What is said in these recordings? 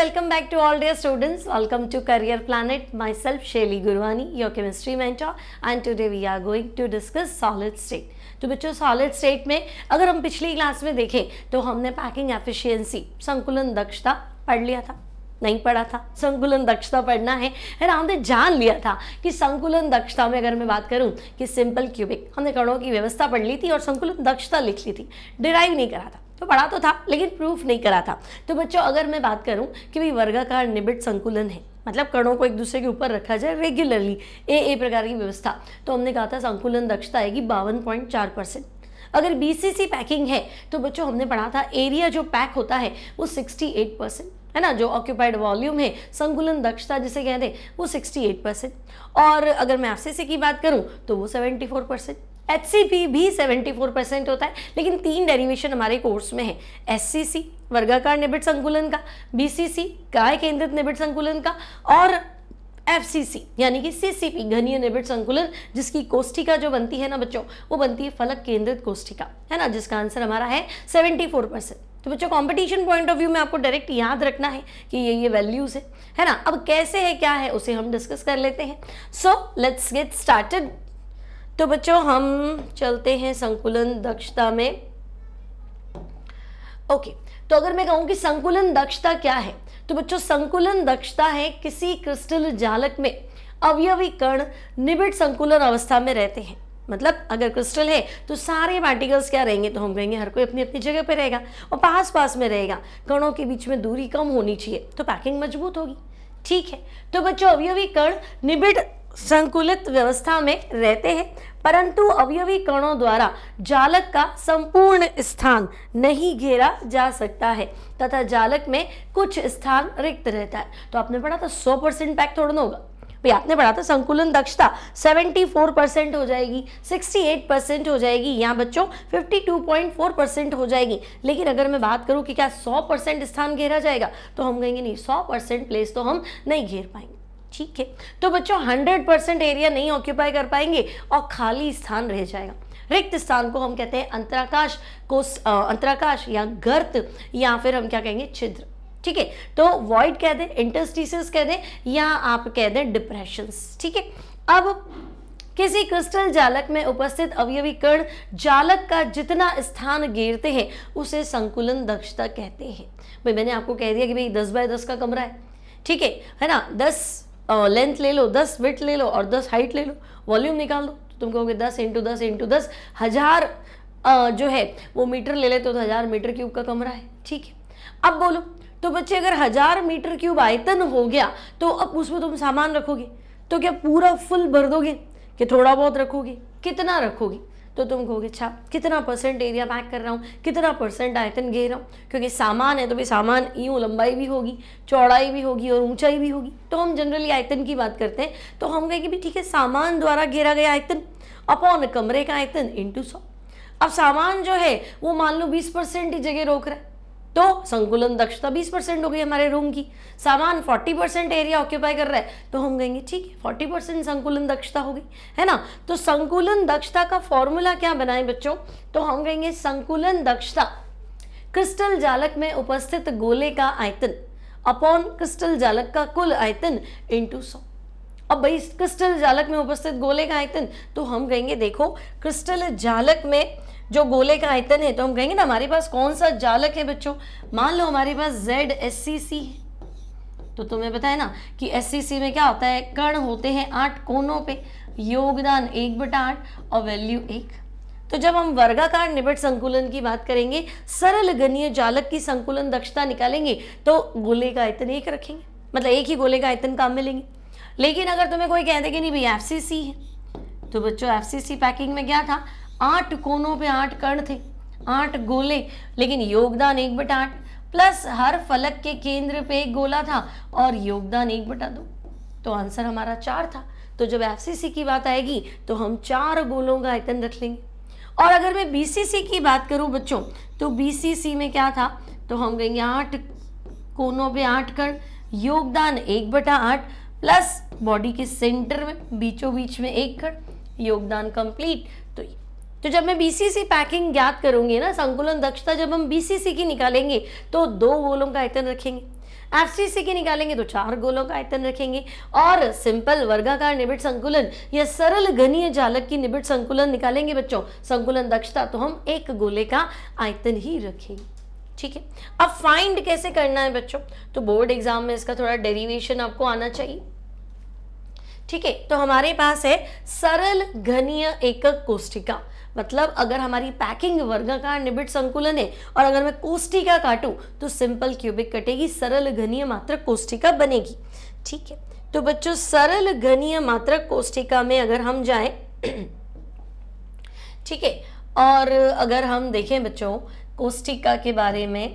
welcome back to all dear students. Welcome to Career Planet. Myself Shelley Gurwani, your chemistry mentor and today we are going to discuss solid state. तो बच्चों solid state में अगर हम पिछली class में देखें तो हमने पैकिंग एफिशिएंसी संकुलन दक्षता पढ़ लिया था नहीं पढ़ा था संकुलन दक्षता पढ़ना है फिर हमने जान लिया था कि संकुलन दक्षता में अगर मैं बात करूं कि सिंपल क्यूबिक हमने कणों की व्यवस्था पढ़ ली थी और संकुलन दक्षता लिख ली थी डिराइव नहीं करा था तो पढ़ा तो था लेकिन प्रूफ नहीं करा था तो बच्चों अगर मैं बात करूँ कि भाई वर्गाकार निबिट संकुलन है मतलब कणों को एक दूसरे के ऊपर रखा जाए रेगुलरली ए ए प्रकार की व्यवस्था तो हमने कहा था संकुलन दक्षता आएगी बावन पॉइंट चार परसेंट अगर सी पैकिंग है तो बच्चों हमने पढ़ा था एरिया जो पैक होता है वो एट परसेंट है ना जो ऑक्यूपाइड वॉल्यूम है संकुलन दक्षता जिसे कहते हैं वो 68 परसेंट और अगर मैं आपसे की बात करूं तो वो 74 परसेंट एच भी 74 परसेंट होता है लेकिन तीन डेरिवेशन हमारे कोर्स में है एस सी वर्गाकार निबिट संकुलन का बीसीसी गाय केंद्रित निबिट संकुलन का और एफसीसी यानी कि सी सी पी घनीय निबिट संकुलन जिसकी कोष्ठिका जो बनती है ना बच्चों वो बनती है फलक केंद्रित कोष्ठिका है ना जिसका आंसर हमारा है 74 परसेंट तो बच्चों कंपटीशन पॉइंट ऑफ व्यू में आपको डायरेक्ट याद रखना है कि ये ये वैल्यूज़ है है ना अब कैसे है क्या है उसे हम डिस्कस कर लेते हैं सो लेट्स गेट स्टार्टेड तो बच्चों हम चलते हैं संकुलन दक्षता में ओके तो अगर मैं कहूं कि संकुलन दक्षता क्या है तो बच्चों संकुलन दक्षता है किसी क्रिस्टल जालक में अवयवी कण निबिड संकुलन अवस्था में रहते हैं मतलब अगर क्रिस्टल है तो सारे पार्टिकल्स क्या रहेंगे तो हम कहेंगे हर कोई अपनी अपनी जगह पर रहेगा और पास पास में रहेगा कणों के बीच में दूरी कम होनी चाहिए तो पैकिंग मजबूत होगी ठीक है तो बच्चों अवयवी कण निबिड संकुलित व्यवस्था में रहते हैं परंतु अवयवी कणों द्वारा जालक का संपूर्ण स्थान नहीं घेरा जा सकता है तथा जालक में कुछ स्थान रिक्त रहता है तो आपने पढ़ा था 100 परसेंट पैक थोड़ा होगा भाई आपने पढ़ा था संकुलन दक्षता 74 परसेंट हो जाएगी 68 परसेंट हो जाएगी यहाँ बच्चों 52.4 परसेंट हो जाएगी लेकिन अगर मैं बात करूँ कि क्या 100 परसेंट स्थान घेरा जाएगा तो हम कहेंगे नहीं 100 परसेंट प्लेस तो हम नहीं घेर पाएंगे ठीक है तो बच्चों हंड्रेड परसेंट एरिया नहीं ऑक्यूपाई कर पाएंगे और खाली स्थान रह जाएगा रिक्त स्थान को हम कहते हैं अंतराकाश को अंतराकाश या गर्त या फिर हम क्या कहेंगे छिद्र ठीक है तो वॉइड कह दें इंटरस्टिस कह दें या आप कह दें डिप्रेशंस ठीक है अब किसी क्रिस्टल जालक में उपस्थित अवयवी कण जालक का जितना स्थान घेरते हैं उसे संकुलन दक्षता कहते हैं भाई मैंने आपको कह दिया कि भाई दस बाय दस का कमरा है ठीक है है ना दस लेंथ ले लो दस वेट ले लो और दस हाइट ले लो वॉल्यूम निकाल दो तो तुम कहोगे दस इंटू दस इंटू दस हज़ार जो है वो मीटर ले लेते हो तो हज़ार मीटर क्यूब का कमरा है ठीक है अब बोलो तो बच्चे अगर हज़ार मीटर क्यूब आयतन हो गया तो अब उसमें तुम सामान रखोगे तो क्या पूरा फुल भर दोगे कि थोड़ा बहुत रखोगे कितना रखोगे तो तुम कहोगे अच्छा कितना परसेंट एरिया पैक कर रहा हूँ कितना परसेंट आयतन घेर रहा हूँ क्योंकि सामान है तो भी सामान यूँ लंबाई भी होगी चौड़ाई भी होगी और ऊंचाई भी होगी तो हम जनरली आयतन की बात करते हैं तो हम कहेंगे भी ठीक है सामान द्वारा घेरा गया आयतन अपॉन कमरे का आयतन इंटू सौ अब सामान जो है वो मान लो बीस परसेंट ही जगह रोक रहा है तो संकुलन दक्षता 20 परसेंट हो गई हमारे रूम की सामान 40 परसेंट एरिया ऑक्यूपाई कर रहा है तो हम कहेंगे ठीक है 40 परसेंट संकुलन दक्षता हो गई है ना तो संकुलन दक्षता का फॉर्मूला क्या बनाए बच्चों तो हम कहेंगे संकुलन दक्षता क्रिस्टल जालक में उपस्थित गोले का आयतन अपॉन क्रिस्टल जालक का कुल आयतन इंटू सौ अब भाई क्रिस्टल जालक में उपस्थित गोले का आयतन तो हम कहेंगे देखो क्रिस्टल जालक में जो गोले का आयतन है तो हम कहेंगे ना हमारे पास कौन सा जालक है बच्चों मान लो हमारे पास जेड एस सी सी है तो तुम्हें पता है ना कि एस सी में क्या होता है कर्ण होते हैं आठ कोनों पे योगदान एक बटा आठ और वैल्यू एक तो जब हम वर्गाकार निबट संकुलन की बात करेंगे सरल गणीय जालक की संकुलन दक्षता निकालेंगे तो गोले का आयतन एक रखेंगे मतलब एक ही गोले का आयतन काम में लेंगे लेकिन अगर तुम्हें कोई कह दे कि नहीं भाई एफ है तो बच्चों एफ पैकिंग में क्या था आठ कोनों पे आठ कर्ण थे आठ गोले लेकिन योगदान एक बटा आठ प्लस हर फलक के केंद्र पे एक गोला था और योगदान एक बटा दो तो आंसर हमारा चार था तो जब एफ की बात आएगी तो हम चार गोलों का आयतन रख लेंगे और अगर मैं बी की बात करूं बच्चों तो बी में क्या था तो हम कहेंगे आठ कोनों पे आठ कर्ण योगदान एक बटा आठ प्लस बॉडी के सेंटर में बीचों बीच में एक कण योगदान कंप्लीट तो जब मैं बीसीसी पैकिंग ज्ञात करूंगी ना संकुलन दक्षता जब हम बीसीसी की निकालेंगे तो दो गोलों का आयतन रखेंगे एफसीसी की निकालेंगे तो चार गोलों का आयतन रखेंगे और सिंपल वर्गाकार निबिट संकुलन या सरल घनीय जालक की निबिट संकुलन निकालेंगे बच्चों संकुलन दक्षता तो हम एक गोले का आयतन ही रखेंगे ठीक है अब फाइंड कैसे करना है बच्चों तो बोर्ड एग्जाम में इसका थोड़ा डेरिवेशन आपको आना चाहिए ठीक है तो हमारे पास है सरल घनीय एकक कोष्टिका मतलब अगर हमारी पैकिंग वर्गाकार निबिट संकुलन है और अगर मैं कोष्टिका काटूं तो सिंपल क्यूबिक कटेगी सरल घनीय मात्रक कोष्टिका बनेगी ठीक है तो बच्चों सरल घनीय मात्रक कोष्टिका में अगर हम जाएं ठीक है और अगर हम देखें बच्चों कोष्टिका के बारे में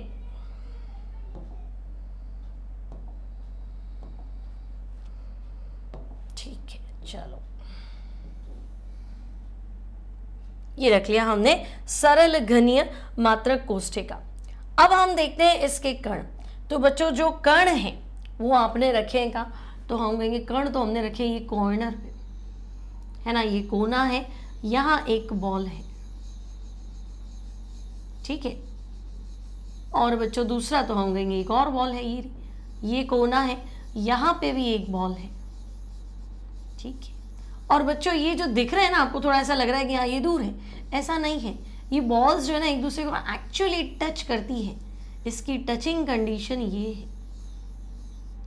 ये रख लिया हमने सरल घनीय मात्रक कोष्ठे का अब हम देखते हैं इसके कण तो बच्चों जो कण है वो आपने रखेगा तो हम कहेंगे कण तो हमने रखे ये कॉर्नर पे है ना ये कोना है यहां एक बॉल है ठीक है और बच्चों दूसरा तो हम कहेंगे एक और बॉल है ये ये कोना है यहां पे भी एक बॉल है ठीक है और बच्चों ये जो दिख रहे हैं ना आपको थोड़ा ऐसा लग रहा है कि हाँ ये दूर है ऐसा नहीं है ये बॉल्स जो है ना एक दूसरे को एक्चुअली टच करती है इसकी टचिंग कंडीशन ये है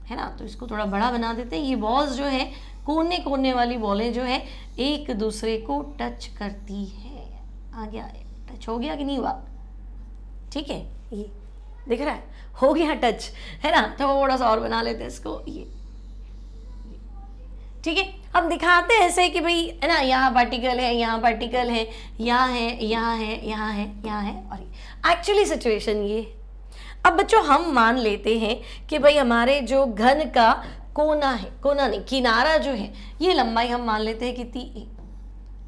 है ना तो इसको थोड़ा बड़ा बना देते हैं ये बॉल्स जो है कोने कोने वाली बॉलें जो है एक दूसरे को टच करती है आ गया टच हो गया कि नहीं हुआ ठीक है ये दिख रहा है हो गया टच है ना तो थोड़ा सा और बना लेते हैं इसको ये ठीक है हम दिखाते हैं ऐसे कि भाई है ना यहाँ पार्टिकल है यहाँ पार्टिकल है यहाँ है यहाँ है यहाँ है यहाँ है और एक्चुअली सिचुएशन ये अब बच्चों हम मान लेते हैं कि भाई हमारे जो घन का कोना है कोना नहीं किनारा जो है ये लंबाई हम मान लेते हैं कितनी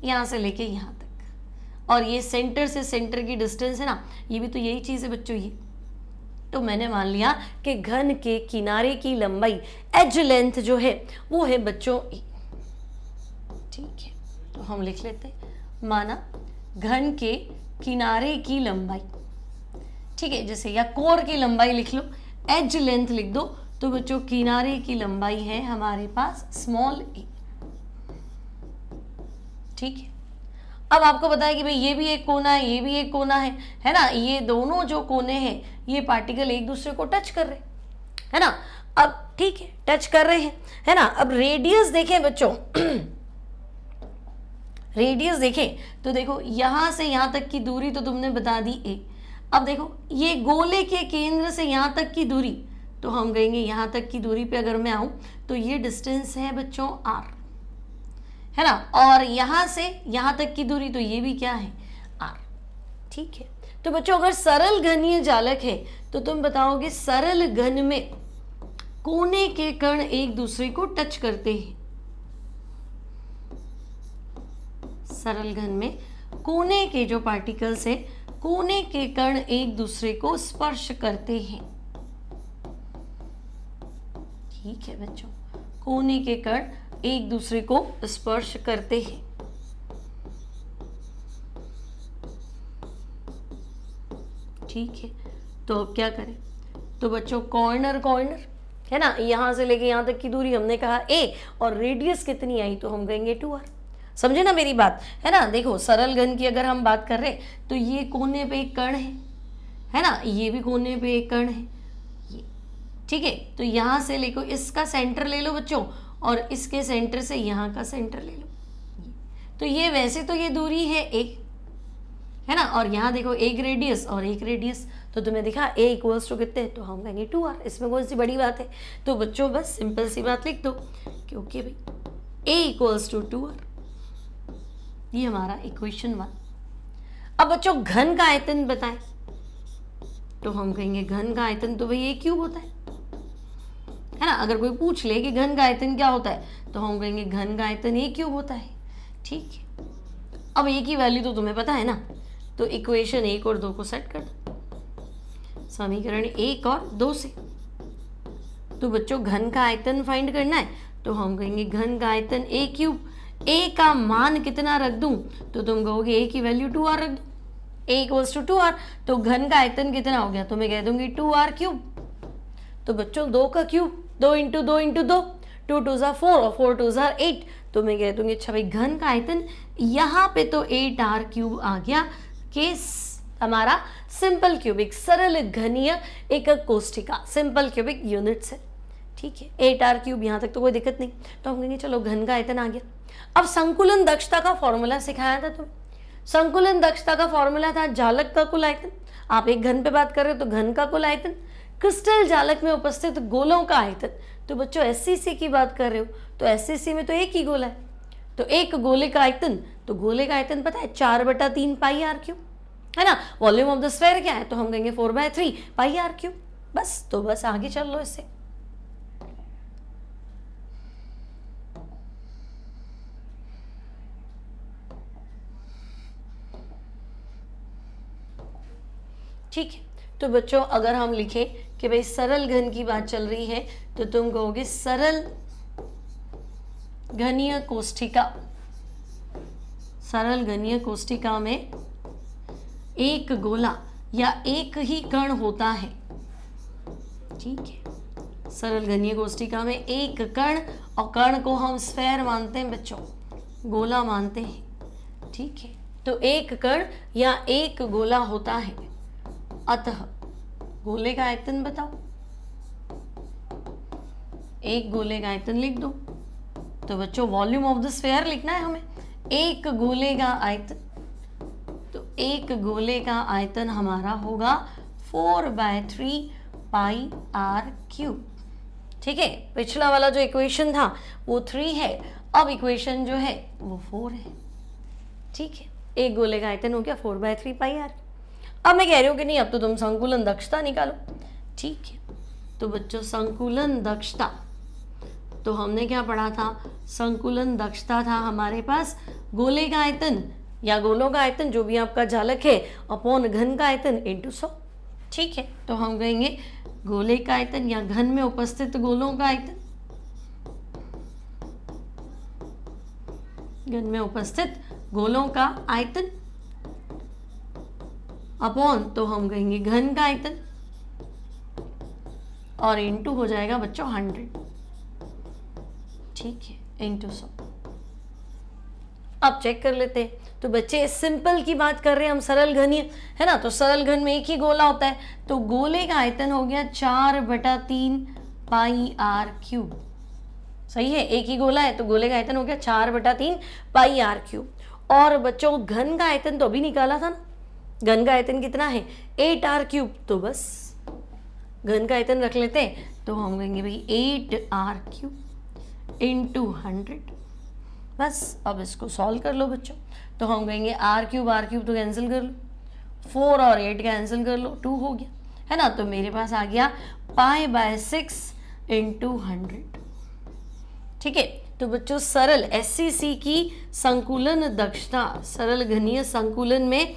यहाँ से लेके यहाँ तक और ये सेंटर से सेंटर की डिस्टेंस है ना ये भी तो यही चीज़ है बच्चों ये तो मैंने मान लिया कि घन के किनारे की लंबाई एज लेंथ जो है वो है बच्चों ए हम लिख लेते हैं माना घन के किनारे की लंबाई ठीक है जैसे या कोर की लंबाई लिख लो एज लेंथ लिख दो तो बच्चों किनारे की लंबाई है हमारे पास स्मॉल ए ठीक है अब आपको बताया कि भाई ये भी एक कोना है ये भी एक कोना है है ना ये दोनों जो कोने हैं ये पार्टिकल एक दूसरे को टच कर रहे है ना अब ठीक है टच कर रहे हैं है ना अब रेडियस देखें बच्चों रेडियस देखें तो देखो यहाँ से यहाँ तक की दूरी तो तुमने बता दी ए अब देखो ये गोले के केंद्र से यहाँ तक की दूरी तो हम कहेंगे यहाँ तक की दूरी पे अगर मैं आऊँ तो ये डिस्टेंस है बच्चों आर है ना और यहाँ से यहाँ तक की दूरी तो ये भी क्या है आर ठीक है तो बच्चों अगर सरल घनीय जालक है तो तुम बताओगे सरल घन में कोने के कण एक दूसरे को टच करते हैं सरल घन में कोने के जो पार्टिकल्स है कोने के कण एक दूसरे को स्पर्श करते हैं ठीक है बच्चों कोने के कण एक दूसरे को स्पर्श करते हैं ठीक है तो अब क्या करें तो बच्चों कॉर्नर कॉर्नर है ना यहां से लेके यहां तक की दूरी हमने कहा ए और रेडियस कितनी आई तो हम कहेंगे टू आर समझे ना मेरी बात है ना देखो सरल घन की अगर हम बात कर रहे तो ये कोने पे एक कण है है ना ये भी कोने पे एक कण है ये ठीक है तो यहाँ से लेको इसका सेंटर ले लो बच्चों और इसके सेंटर से यहाँ का सेंटर ले लो ये। तो ये वैसे तो ये दूरी है एक है ना और यहाँ देखो एक रेडियस और एक रेडियस तो तुम्हें देखा ए इक्वल्स टू कितने तो हम कहेंगे टू आर इसमें कौन सी बड़ी बात है तो बच्चों बस सिंपल सी बात लिख दो क्योंकि भाई a equals to two r ये हमारा इक्वेशन वन अब बच्चों घन का आयतन बताएं तो हम कहेंगे घन का आयतन तो भाई ये क्यूब होता है है ना अगर कोई पूछ ले कि घन का आयतन क्या होता है तो हम कहेंगे घन का आयतन ए क्यूब होता है ठीक है अब ए की वैल्यू तो तुम्हें पता है ना तो इक्वेशन एक और दो को सेट कर दो समीकरण एक और दो से तो बच्चों घन का आयतन फाइंड करना है तो हम कहेंगे घन का आयतन ए क्यूब ए का मान कितना रख दूं तो तुम कहोगे ए की वैल्यू टू आर रख दूँ a equals to two r तो घन का आयतन कितना हो गया तो मैं कह दूंगी टू आर क्यूब तो बच्चों दो का क्यूब दो इंटू दो इंटू दो टू टू ज़ार फोर और फोर टू ज़ार एट तो मैं कह दूंगी अच्छा भाई घन का आयतन यहाँ पे तो एट आर क्यूब आ गया केस हमारा सिंपल क्यूबिक सरल घनीय एकक कोष्टिका सिंपल क्यूबिक यूनिट्स है ठीक है एट आर क्यूब यहाँ तक तो कोई दिक्कत नहीं तो हम कहेंगे चलो घन का आयतन आ गया अब संकुलन दक्षता का फॉर्मूला सिखाया था तुम संकुलन दक्षता का फॉर्मूला था जालक का कुल आयतन आप एक घन पे बात कर रहे हो तो घन का कुल आयतन क्रिस्टल जालक में उपस्थित गोलों का आयतन तो बच्चों एस की बात कर रहे हो तो एस में तो एक ही गोला है तो एक गोले का आयतन तो गोले का आयतन पता है चार बटा तीन पाई आर क्यू है ना वॉल्यूम ऑफ द स्फेयर क्या है तो हम कहेंगे four by three pi r cube बस तो बस आगे चल लो इससे ठीक है तो बच्चों अगर हम लिखें कि भाई सरल घन की बात चल रही है तो तुम कहोगे सरल घनीय कोष्ठिका सरल घनीय कोष्ठिका में एक गोला या एक ही कण होता है ठीक है सरल घनीय कोष्ठिका में एक कण और कण को हम स्फेर मानते हैं बच्चों गोला मानते हैं ठीक है तो एक कण या एक गोला होता है अतः गोले का आयतन बताओ एक गोले का आयतन लिख दो तो बच्चों वॉल्यूम ऑफ द स्फेयर लिखना है हमें एक गोले का आयतन तो एक गोले का आयतन हमारा होगा four by three pi r cube ठीक है पिछला वाला जो इक्वेशन था वो थ्री है अब इक्वेशन जो है वो फोर है ठीक है एक गोले का आयतन हो गया four by three pi r अब मैं कह रही हूँ कि नहीं अब तो तुम संकुलन दक्षता निकालो ठीक है तो बच्चों संकुलन दक्षता तो हमने क्या पढ़ा था संकुलन दक्षता था हमारे पास गोले का आयतन या गोलों का आयतन जो भी आपका झालक है अपॉन घन का आयतन इंटू सौ ठीक है तो हम कहेंगे गोले का आयतन या घन में उपस्थित गोलों का आयतन घन में उपस्थित गोलों का आयतन अपॉन तो हम कहेंगे घन का आयतन और इनटू हो जाएगा बच्चों हंड्रेड ठीक है इनटू सौ अब चेक कर लेते हैं तो बच्चे सिंपल की बात कर रहे हैं हम सरल घन है ना तो सरल घन में एक ही गोला होता है तो गोले का आयतन हो गया चार बटा तीन पाई आर क्यूब सही है एक ही गोला है तो गोले का आयतन हो गया चार बटा तीन पाई आर क्यूब और बच्चों घन का आयतन तो अभी निकाला था ना घन का आयतन कितना है एट आर क्यूब तो बस घन का आयतन रख लेते हैं तो हम कहेंगे भाई eight r cube into hundred बस अब इसको सॉल्व कर लो बच्चों तो हम कहेंगे आर क्यूब आर क्यूब तो कैंसिल कर लो फोर और एट कैंसिल कर लो टू हो गया है ना तो मेरे पास आ गया pi by six into hundred ठीक है तो बच्चों सरल सी e की संकुलन दक्षता सरल घनीय संकुलन में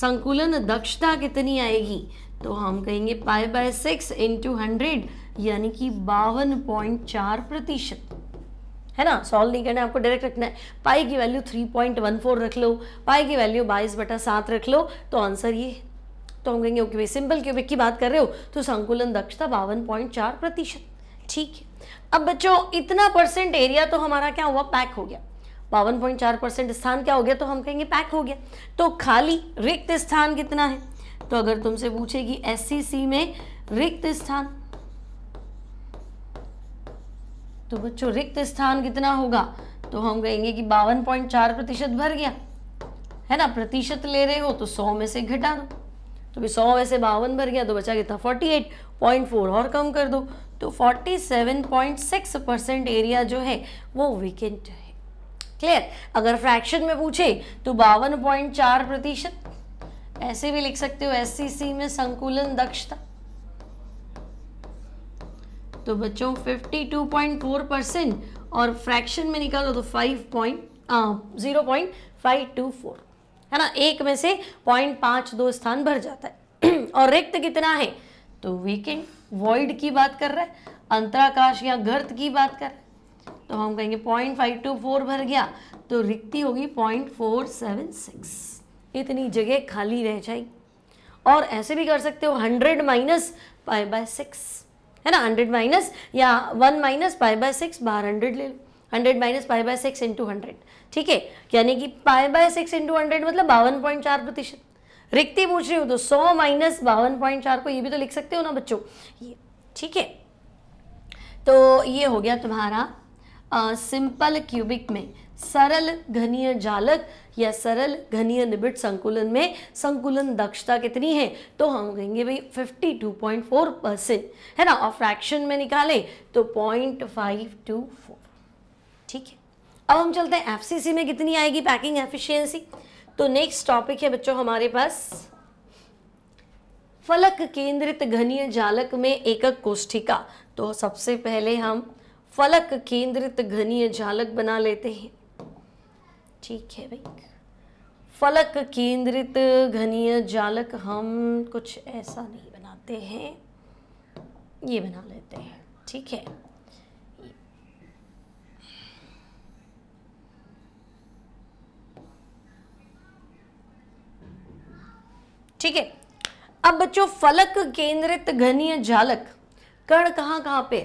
संकुलन दक्षता कितनी आएगी तो हम कहेंगे pi by six into hundred यानी कि बावन पॉइंट चार प्रतिशत है ना सॉल्व नहीं करना है आपको डायरेक्ट रखना है पाई की value three point one four रख लो पाई की वैल्यू बाईस बटा सात रख लो तो आंसर ये तो हम कहेंगे ओके भाई सिंपल क्यूबिक की बात कर रहे हो तो संकुलन दक्षता बावन पॉइंट चार प्रतिशत ठीक है अब बच्चों इतना परसेंट एरिया तो हमारा क्या हुआ पैक हो गया बावन पॉइंट चार परसेंट स्थान क्या हो गया तो हम कहेंगे पैक हो गया तो खाली रिक्त स्थान कितना है तो अगर तुमसे पूछेगी एस में रिक्त स्थान तो बच्चों रिक्त स्थान कितना होगा तो हम कहेंगे कि बावन पॉइंट चार प्रतिशत भर गया है ना प्रतिशत ले रहे हो तो सौ में से घटा दो तो भी सौ में से बावन भर गया तो बचा कितना फोर्टी एट पॉइंट फोर और कम कर दो तो forty seven point six percent area जो है वो वीकेंट है क्लियर अगर फ्रैक्शन में पूछे तो बावन पॉइंट चार प्रतिशत ऐसे भी लिख सकते हो एस में संकुलन दक्षता तो बच्चों 52.4 परसेंट और फ्रैक्शन में निकालो तो 5 point zero point five two four है ना एक में से पॉइंट पांच दो स्थान भर जाता है और रिक्त कितना है तो वीकेंड वॉइड की बात कर रहा है अंतराकाश या गर्त की बात कर रहा है तो हम कहेंगे पॉइंट फाइव टू फोर भर गया तो रिक्ति होगी पॉइंट फोर सेवन सिक्स इतनी जगह खाली रह जाएगी और ऐसे भी कर सकते हो hundred minus pi by six है ना हंड्रेड माइनस या one minus pi by six बाहर हंड्रेड ले लो hundred minus pi by six into hundred ठीक है यानी कि pi by six into hundred मतलब बावन पॉइंट चार प्रतिशत रिक्ति पूछ रही हो तो सौ माइनस बावन पॉइंट चार को ये भी तो लिख सकते हो ना बच्चों ये ठीक है तो ये हो गया तुम्हारा सिंपल क्यूबिक में सरल घनीय जालक या सरल घनीय निबिट संकुलन में संकुलन दक्षता कितनी है तो हम कहेंगे भाई 52.4 परसेंट है ना और फ्रैक्शन में निकाले तो 0.524 ठीक है अब हम चलते हैं एफसीसी में कितनी आएगी पैकिंग एफिशिएंसी तो नेक्स्ट टॉपिक है बच्चों हमारे पास फलक केंद्रित घनीय जालक में एकक कोष्ठिका तो सबसे पहले हम फलक केंद्रित घनीय झालक बना लेते हैं ठीक है भाई फलक केंद्रित घनीय जालक हम कुछ ऐसा नहीं बनाते हैं ये बना लेते हैं ठीक है ठीक है अब बच्चों फलक केंद्रित घनीय जालक कण कहाँ कहाँ पे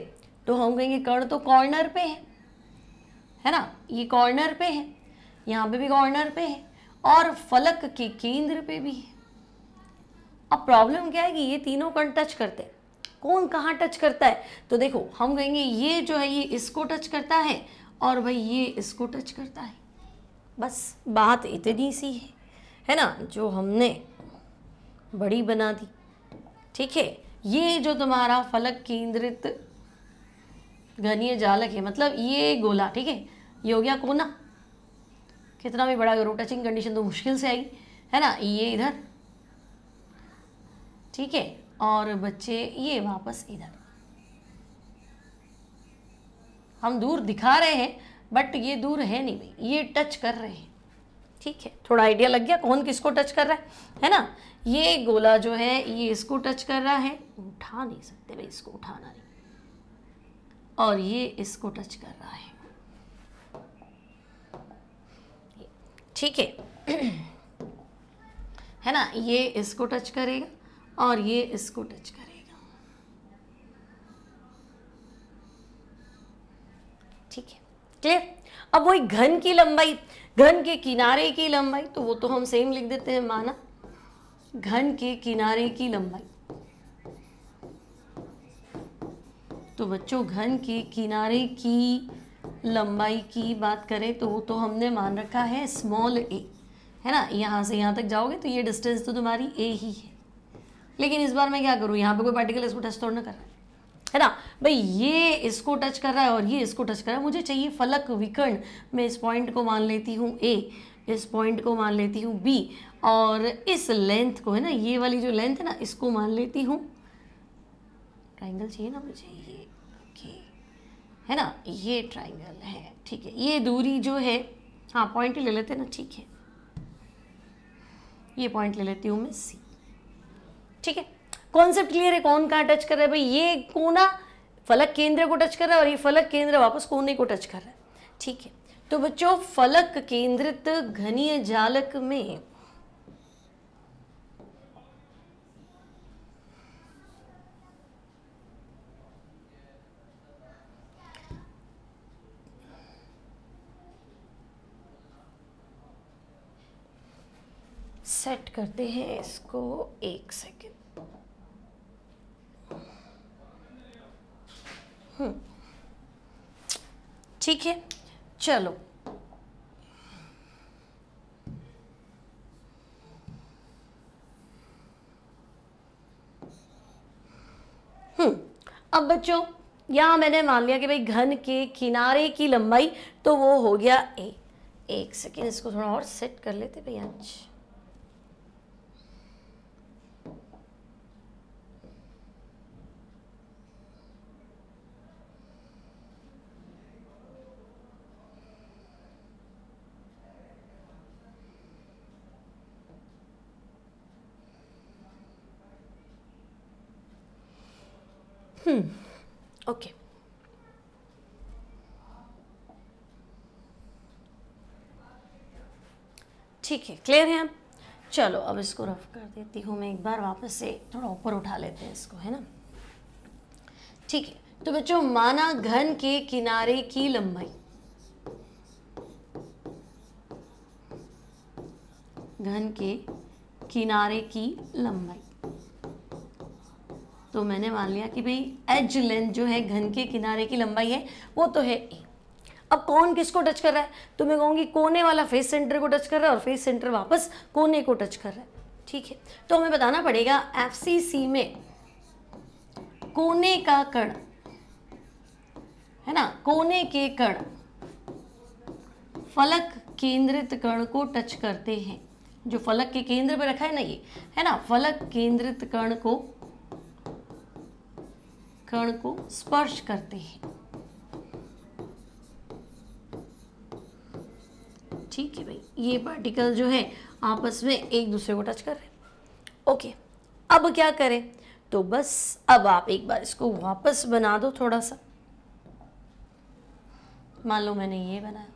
तो हम कहेंगे कर्ण तो कॉर्नर पे है है ना ये कॉर्नर पे है यहाँ पे भी कॉर्नर पे है और फलक के केंद्र पे भी है अब प्रॉब्लम क्या है कि ये तीनों कर्ण टच करते हैं कौन कहाँ टच करता है तो देखो हम कहेंगे ये जो है ये इसको टच करता है और भाई ये इसको टच करता है बस बात इतनी सी है है ना जो हमने बड़ी बना दी ठीक है ये जो तुम्हारा फलक केंद्रित घनीय जालक है मतलब ये गोला ठीक है ये हो गया कोना कितना भी बड़ा करो टचिंग कंडीशन तो मुश्किल से आएगी है ना ये इधर ठीक है और बच्चे ये वापस इधर हम दूर दिखा रहे हैं बट ये दूर है नहीं भाई ये टच कर रहे हैं ठीक है थोड़ा आइडिया लग गया कौन किसको टच कर रहा है है ना ये गोला जो है ये इसको टच कर रहा है उठा नहीं सकते भाई इसको उठाना नहीं और ये इसको टच कर रहा है ठीक है है ना ये इसको टच करेगा और ये इसको टच करेगा ठीक है क्लियर अब वही घन की लंबाई घन के किनारे की लंबाई तो वो तो हम सेम लिख देते हैं माना घन के किनारे की लंबाई तो बच्चों घन के किनारे की लंबाई की बात करें तो तो हमने मान रखा है स्मॉल ए है ना यहाँ से यहाँ तक जाओगे तो ये डिस्टेंस तो तुम्हारी ए ही है लेकिन इस बार मैं क्या करूँ यहाँ पे कोई पार्टिकल इसको टच तोड़ ना कर है ना भाई ये इसको टच कर रहा है और ये इसको टच कर रहा है मुझे चाहिए फलक विकर्ण मैं इस पॉइंट को मान लेती हूँ ए इस पॉइंट को मान लेती हूँ बी और इस लेंथ को है ना ये वाली जो लेंथ है ना इसको मान लेती हूँ ट्राइंगल चाहिए ना मुझे ये है ना ये ट्राइंगल है ठीक है ये दूरी जो है हाँ पॉइंट ले लेते ना ठीक है ये पॉइंट ले लेती हूँ मैं सी ठीक है कॉन्सेप्ट क्लियर है कौन कहाँ टच कर रहा है भाई ये कोना फलक केंद्र को टच कर रहा है और ये फलक केंद्र वापस कोने को टच कर रहा है ठीक है तो बच्चों फलक केंद्रित घनीय जालक में सेट करते हैं इसको एक सेकेंड हम्म। ठीक है चलो हम्म, अब बच्चों यहां मैंने मान लिया कि भाई घन के किनारे की लंबाई तो वो हो गया ए एक सेकेंड इसको थोड़ा और सेट कर लेते भैया ओके ठीक है क्लियर है आप चलो अब इसको रफ कर देती हूँ मैं एक बार वापस से थोड़ा ऊपर उठा लेते हैं इसको है ना ठीक है तो बच्चों माना घन के किनारे की लंबाई घन के किनारे की लंबाई तो मैंने मान लिया कि भाई एज लेंथ जो है घन के किनारे की लंबाई है वो तो है ए अब कौन किसको टच कर रहा है तो मैं कहूँगी कोने वाला फेस सेंटर को टच कर रहा है और फेस सेंटर वापस कोने को टच कर रहा है ठीक है तो हमें बताना पड़ेगा एफ में कोने का कण है ना कोने के कण फलक केंद्रित कण को टच करते हैं जो फलक के केंद्र पर रखा है ना ये है ना फलक केंद्रित कण को कण को स्पर्श करते हैं ठीक है भाई ये पार्टिकल जो है आपस में एक दूसरे को टच कर रहे ओके अब क्या करें तो बस अब आप एक बार इसको वापस बना दो थोड़ा सा मान लो मैंने ये बनाया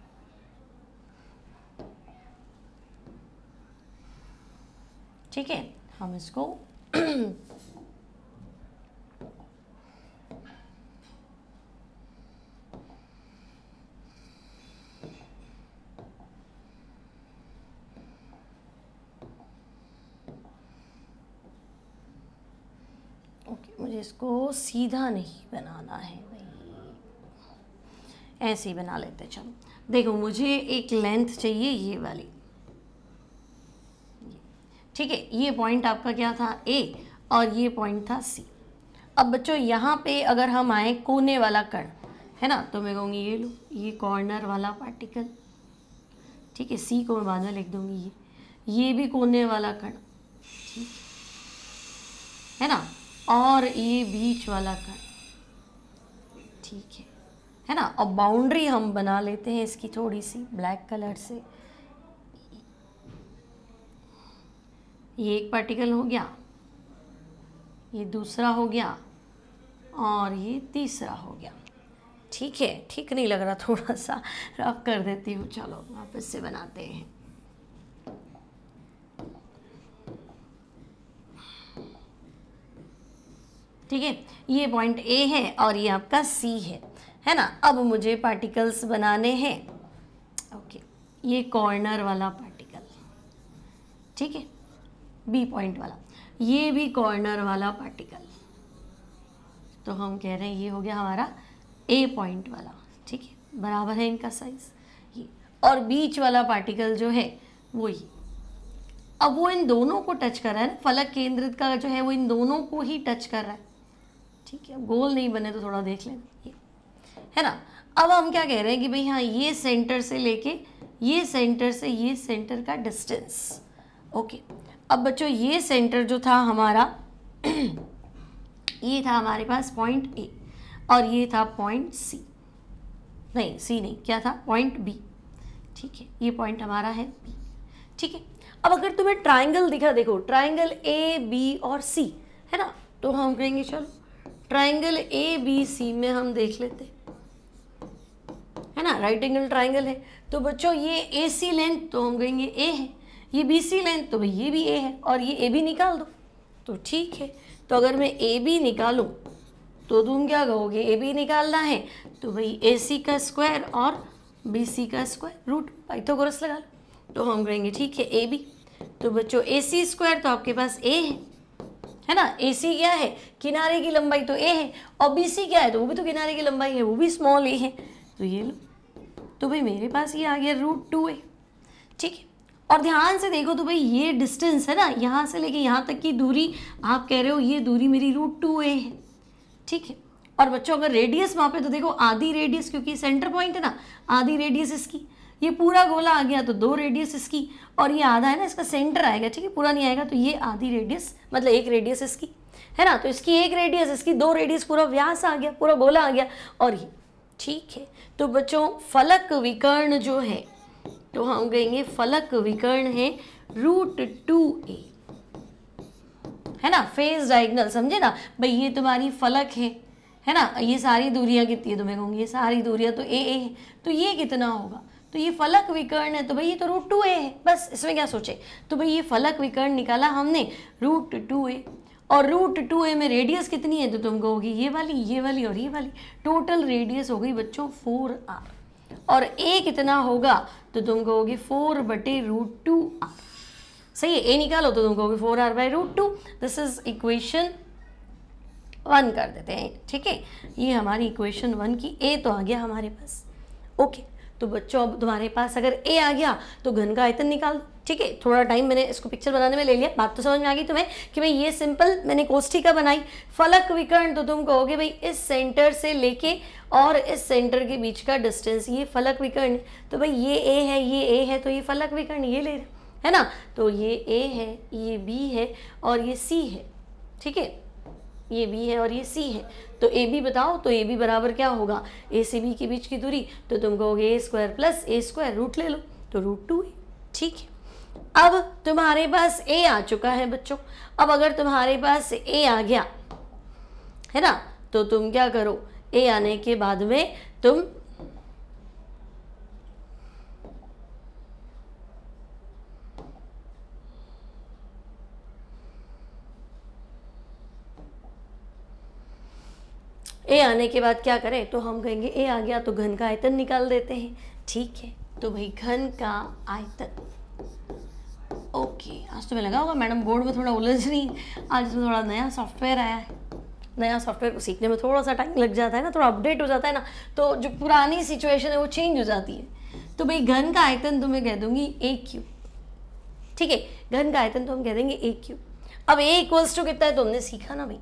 ठीक है हम इसको इसको सीधा नहीं बनाना है ऐसे ही बना लेते चलो देखो मुझे एक लेंथ चाहिए ये वाली ठीक है ये पॉइंट आपका क्या था ए और ये पॉइंट था सी अब बच्चों यहाँ पे अगर हम आए कोने वाला कण है ना तो मैं कहूँगी ये लो ये कॉर्नर वाला पार्टिकल ठीक है सी को बाधा लिख दूंगी ये ये भी कोने वाला कण है ना और ये बीच वाला कर ठीक है है ना और बाउंड्री हम बना लेते हैं इसकी थोड़ी सी ब्लैक कलर से ये एक पार्टिकल हो गया ये दूसरा हो गया और ये तीसरा हो गया ठीक है ठीक नहीं लग रहा थोड़ा सा रफ कर देती हूँ चलो वापस से बनाते हैं ठीक है ये पॉइंट ए है और ये आपका सी है है ना अब मुझे पार्टिकल्स बनाने हैं ओके ये कॉर्नर वाला पार्टिकल ठीक है बी पॉइंट वाला ये भी कॉर्नर वाला पार्टिकल तो हम कह रहे हैं ये हो गया हमारा ए पॉइंट वाला ठीक है बराबर है इनका साइज ये और बीच वाला पार्टिकल जो है वो ये अब वो इन दोनों को टच कर रहा है ना फलक केंद्रित का जो है वो इन दोनों को ही टच कर रहा है ठीक है गोल नहीं बने तो थोड़ा देख लेना है ना अब हम क्या कह रहे हैं कि भाई हाँ ये सेंटर से लेके ये सेंटर से ये सेंटर का डिस्टेंस ओके अब बच्चों ये सेंटर जो था हमारा ये था हमारे पास पॉइंट ए और ये था पॉइंट सी नहीं सी नहीं क्या था पॉइंट बी ठीक है ये पॉइंट हमारा है बी ठीक है अब अगर तुम्हें ट्राइंगल दिखा देखो ट्राइंगल ए बी और सी है ना तो हम कहेंगे चलो ट्राइंगल ए बी सी में हम देख लेते है ना राइट एंगल ट्राइंगल है तो बच्चों ये ए सी लेंथ तो हम कहेंगे ए है ये बी सी लेंथ तो भाई ये भी ए है और ये ए बी निकाल दो तो ठीक है तो अगर मैं ए बी निकालूँ तो तुम क्या कहोगे ए बी निकालना है तो भाई ए सी का स्क्वायर और बी सी का स्क्वायर रूट पाइथागोरस लगा लो तो हम कहेंगे ठीक है ए बी तो बच्चों ए सी स्क्वायर तो आपके पास ए है है ना ए सी क्या है किनारे की लंबाई तो ए है और बी सी क्या है तो वो भी तो किनारे की लंबाई है वो भी स्मॉल ए है तो ये लो तो भाई मेरे पास ये आ गया रूट टू ए ठीक है और ध्यान से देखो तो भाई ये डिस्टेंस है ना यहाँ से लेके यहाँ तक की दूरी आप कह रहे हो ये दूरी मेरी रूट टू ए है ठीक है और बच्चों अगर रेडियस वहाँ तो देखो आधी रेडियस क्योंकि सेंटर पॉइंट है ना आधी रेडियस इसकी ये पूरा गोला आ गया तो दो रेडियस इसकी और ये आधा है ना इसका सेंटर आएगा ठीक है पूरा नहीं आएगा तो ये आधी रेडियस मतलब एक रेडियस इसकी है ना तो इसकी एक रेडियस इसकी दो रेडियस पूरा व्यास आ गया पूरा गोला आ गया और ये ठीक है तो बच्चों फलक विकर्ण जो है तो हम कहेंगे फलक विकर्ण है रूट टू ए है ना फेस डायगनल समझे ना भाई ये तुम्हारी फलक है है ना ये सारी दूरियां कितनी है तुम्हें तो कहूंगी ये सारी दूरियां तो ए ए है तो ये कितना होगा तो ये फलक विकर्ण है तो भाई ये तो रूट टू ए है बस इसमें क्या सोचे तो भाई ये फलक विकर्ण निकाला हमने रूट टू ए और रूट टू ए में रेडियस कितनी है तो तुम कहोगी ये वाली ये वाली और ये वाली टोटल रेडियस हो गई बच्चों फोर आर और ए कितना होगा तो तुम कहोगे फोर बटे रूट टू आर सही है ए निकालो तो तुम कहोगे four r by root two this is equation one कर देते हैं ठीक है ये हमारी इक्वेशन वन की ए तो आ गया हमारे पास ओके okay. तो बच्चों अब तुम्हारे पास अगर ए आ गया तो घन का आयतन निकाल ठीक है थोड़ा टाइम मैंने इसको पिक्चर बनाने में ले लिया बात तो समझ में आ गई तुम्हें कि भाई ये सिंपल मैंने कोष्ठी का बनाई फलक विकर्ण तो तुम कहोगे भाई इस सेंटर से लेके और इस सेंटर के बीच का डिस्टेंस ये फलक विकर्ण तो भाई ये ए है ये ए है तो ये फलक विकर्ण ये ले है ना तो ये ए है ये बी है और ये सी है ठीक है ये बी है और ये सी है तो ए बी बताओ तो ए बी बराबर क्या होगा ए से बी के बीच की दूरी तो तुम कहोगे a square plus A square root ले लो तो रूट टू ठीक है अब तुम्हारे पास ए आ चुका है बच्चों अब अगर तुम्हारे पास ए आ गया है ना तो तुम क्या करो ए आने के बाद में तुम ए आने के बाद क्या करें तो हम कहेंगे ए आ गया तो घन का आयतन निकाल देते हैं ठीक है तो भाई घन का आयतन ओके आज तो मैं लगा होगा मैडम बोर्ड में थोड़ा उलझ रही आज तो थोड़ा नया सॉफ्टवेयर आया है नया सॉफ्टवेयर को सीखने में थोड़ा सा टाइम लग जाता है ना थोड़ा अपडेट हो जाता है ना तो जो पुरानी सिचुएशन है वो चेंज हो जाती है तो भाई घन का आयतन तो मैं कह दूंगी ए क्यू ठीक है घन का आयतन तो हम कह देंगे ए क्यू अब ए इक्वल्स टू कितना है तो हमने सीखा ना भाई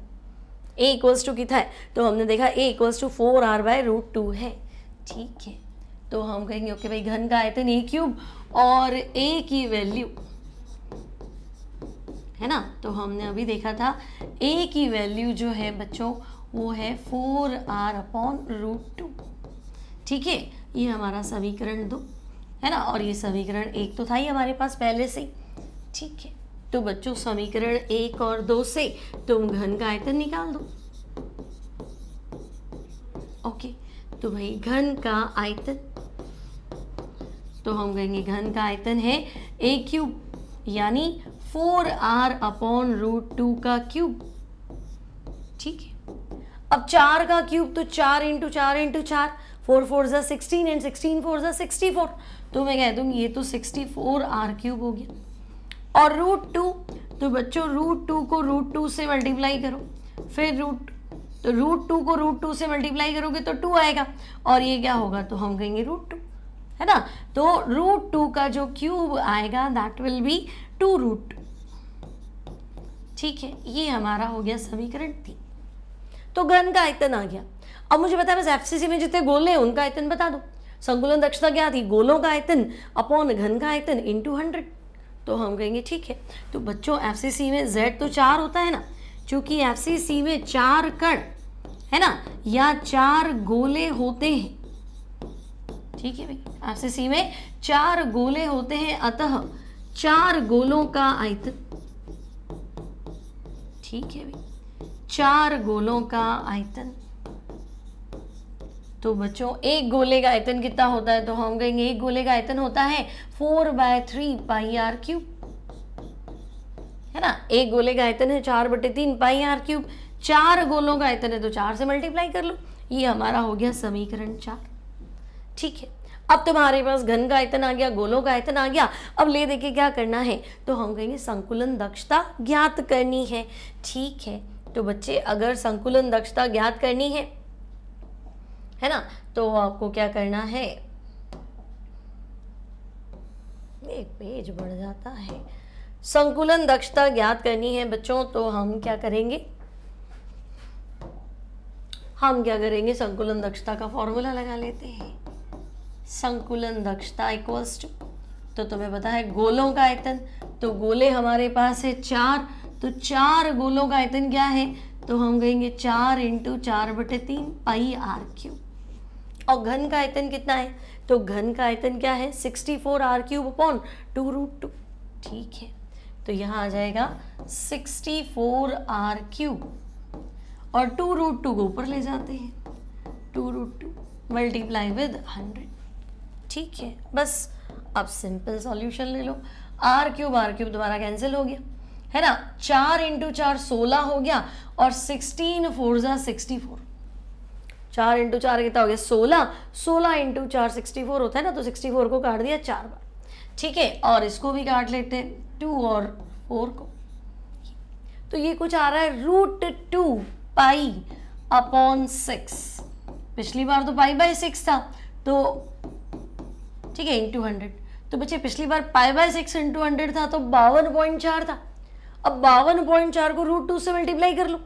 ए इक्वल्स टू कितना है तो हमने देखा a equals to four are by root two है ठीक है तो हम कहेंगे ओके भाई घन का आयतन ए क्यूब और ए की वैल्यू है ना तो हमने अभी देखा था ए की वैल्यू जो है बच्चों वो है four are upon root two ठीक है ये हमारा समीकरण दो है ना और ये समीकरण एक तो था ही हमारे पास पहले से ठीक है तो बच्चों समीकरण एक और दो से तुम घन का आयतन निकाल दो ओके तो भाई घन का आयतन तो हम कहेंगे घन का आयतन है ए क्यूब यानी four are upon root two का क्यूब ठीक है अब चार का क्यूब तो चार इंटू चार इंटू चार four four za sixteen and sixteen four za sixty four तो मैं कह दूंगी ये तो सिक्सटी फोर आर क्यूब हो गया और रूट टू तो बच्चों रूट टू को रूट टू से मल्टीप्लाई करो फिर रूट तो रूट टू को रूट टू से मल्टीप्लाई करोगे तो टू आएगा और ये क्या होगा तो हम कहेंगे रूट टू है ना तो रूट टू का जो क्यूब आएगा that will be two root ठीक है ये हमारा हो गया समीकरण तीन तो घन का आयतन आ गया अब मुझे बताया बस एफसीसी में जितने गोले हैं उनका आयतन बता दो संकुलन दक्षता क्या थी गोलों का आयतन अपॉन घन का आयतन इंटू हंड्रेड तो हम कहेंगे ठीक है तो बच्चों एफ में जेड तो चार होता है ना चूंकि एफ सी सी में चार कण है ना या चार गोले होते हैं ठीक है भाई एफ में चार गोले होते हैं अतः चार गोलों का आयतन ठीक है भाई चार गोलों का आयतन तो बच्चों एक गोले का आयतन कितना होता है तो हम कहेंगे एक गोले का आयतन होता है four by three pi r cube है ना एक गोले का आयतन है चार बटे तीन पाई आर क्यूब चार गोलों का आयतन है तो चार से मल्टीप्लाई कर लो ये हमारा हो गया समीकरण चार ठीक है अब तुम्हारे पास घन का आयतन आ गया गोलों का आयतन आ गया अब ले देखे क्या करना है तो हम कहेंगे संकुलन दक्षता ज्ञात करनी है ठीक है तो बच्चे अगर संकुलन दक्षता ज्ञात करनी है है ना तो आपको क्या करना है एक पेज बढ़ जाता है संकुलन दक्षता ज्ञात करनी है बच्चों तो हम क्या करेंगे हम क्या करेंगे संकुलन दक्षता का फॉर्मूला लगा लेते हैं संकुलन दक्षता इक्वल्स टू तो तुम्हें पता है गोलों का आयतन तो गोले हमारे पास है चार तो चार गोलों का आयतन क्या है तो हम कहेंगे चार इंटू चार बटे तीन पाई आर क्यू और घन का आयतन कितना है तो घन का आयतन क्या है 64 four are cube upon two root two ठीक है तो यहाँ आ जाएगा 64 फोर आर क्यूब और टू रूट टू को ऊपर ले जाते हैं two root two multiply with hundred ठीक है बस अब सिंपल सॉल्यूशन ले लो आर क्यूब आर क्यूब दोबारा कैंसिल हो गया है ना चार इंटू चार सोलह हो गया और sixteen four za sixty four चार इंटू चार कितना हो गया सोलह सोलह इंटू चार सिक्सटी फोर होता है ना तो सिक्सटी फोर को काट दिया चार बार ठीक है और इसको भी काट लेते हैं टू और फोर को तो ये कुछ आ रहा है root two pi upon six पिछली बार तो पाई बाय सिक्स था तो ठीक है इंटू हंड्रेड तो बच्चे पिछली बार pi by six into hundred था तो बावन पॉइंट चार था अब बावन पॉइंट चार को रूट टू से मल्टीप्लाई कर लो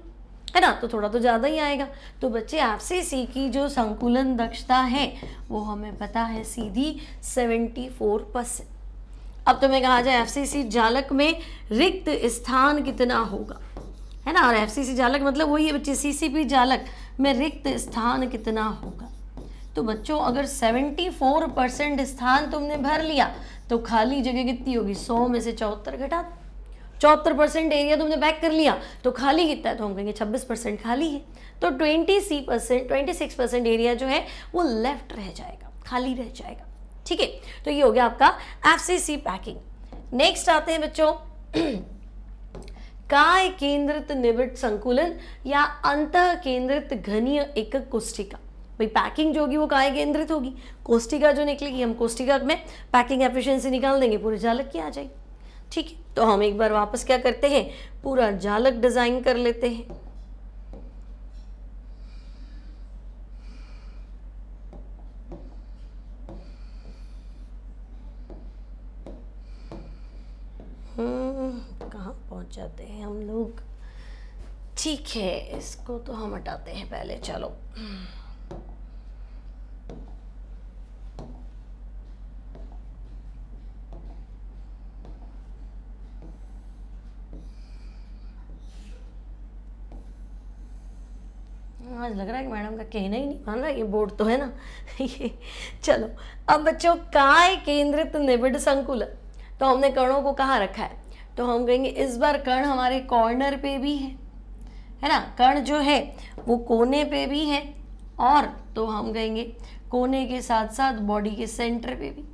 है ना तो थोड़ा तो ज़्यादा ही आएगा तो बच्चे आपसे सी की जो संकुलन दक्षता है वो हमें पता है सीधी 74 परसेंट अब तुम्हें तो कहा जाए सी जालक में रिक्त स्थान कितना होगा है ना और सी जालक मतलब वही है बच्चे पी जालक में रिक्त स्थान कितना होगा तो बच्चों अगर 74 परसेंट स्थान तुमने भर लिया तो खाली जगह कितनी होगी 100 में से चौहत्तर घटा चौहत्तर परसेंट एरिया तुमने पैक कर लिया तो खाली कितना है तो हम कहेंगे छब्बीस परसेंट खाली है तो twenty C percent twenty six percent area जो है वो लेफ्ट रह जाएगा खाली रह जाएगा ठीक है तो ये हो गया आपका F C C packing next आते हैं बच्चों काय केंद्रित निवृत्त संकुलन या अंत केंद्रित घनीय एक कोष्टिका भाई पैकिंग जो होगी वो काय केंद्रित होगी कोष्टिका जो निकलेगी हम कोष्टिका में पैकिंग एफिशिएंसी निकाल देंगे पूरे जालक की आ जाएगी ठीक है तो हम एक बार वापस क्या करते हैं पूरा जालक डिज़ाइन कर लेते हैं हम्म, कहा पहुंच जाते हैं हम लोग ठीक है इसको तो हम हटाते हैं पहले चलो हाँ, आज लग रहा है कि मैडम का कहना ही नहीं मान रहा ये बोर्ड तो है ना ये चलो अब बच्चों काय केंद्रित निबिड संकुल तो हमने कर्णों को कहाँ रखा है तो हम कहेंगे इस बार कर्ण हमारे कॉर्नर पे भी है है ना कर्ण जो है वो कोने पे भी है और तो हम कहेंगे कोने के साथ साथ बॉडी के सेंटर पे भी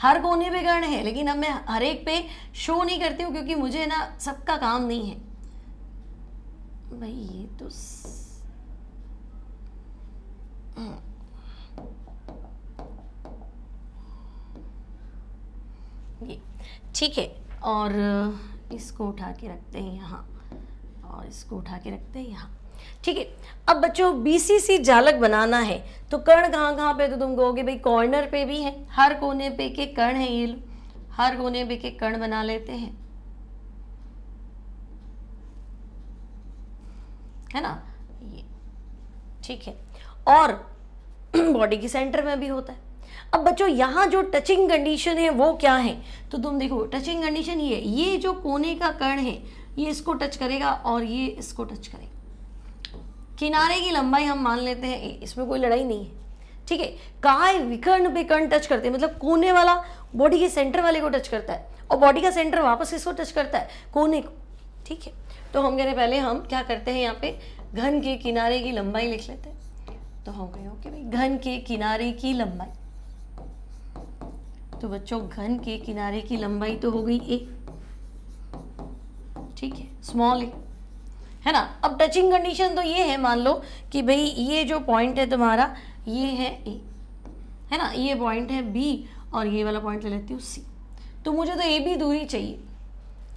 हर कोने पे कर्ण है लेकिन अब मैं हर एक पे शो नहीं करती हूँ क्योंकि मुझे ना सबका काम नहीं है भाई ये तो हम्म। ये ठीक है और इसको उठा के रखते हैं यहाँ और इसको उठा के रखते हैं यहाँ ठीक है अब बच्चों बीसीसी जालक बनाना है तो कर्ण कहाँ कहाँ पे तो तुम कहोगे भाई कॉर्नर पे भी है हर कोने पे के कर्ण है ये हर कोने पे के कर्ण बना लेते हैं है ना ये ठीक है और बॉडी के सेंटर में भी होता है अब बच्चों यहाँ जो टचिंग कंडीशन है वो क्या है तो तुम देखो टचिंग कंडीशन ये ये जो कोने का कण है ये इसको टच करेगा और ये इसको टच करेगा किनारे की लंबाई हम मान लेते हैं इसमें कोई लड़ाई नहीं है ठीक है काय विकर्ण पे कर्ण टच करते हैं मतलब कोने वाला बॉडी के सेंटर वाले को टच करता है और बॉडी का सेंटर वापस किसको टच करता है कोने को ठीक है तो हम कह रहे पहले हम क्या करते हैं यहाँ पे घन के किनारे की लंबाई लिख लेते हैं तो हम कहें ओके भाई घन के किनारे की लंबाई तो बच्चों घन के किनारे की लंबाई तो हो गई ए ठीक है स्मॉल ए है ना अब टचिंग कंडीशन तो ये है मान लो कि भाई ये जो पॉइंट है तुम्हारा ये है ए है ना ये पॉइंट है बी और ये वाला पॉइंट ले लेती हूँ सी तो मुझे तो ए बी दूरी चाहिए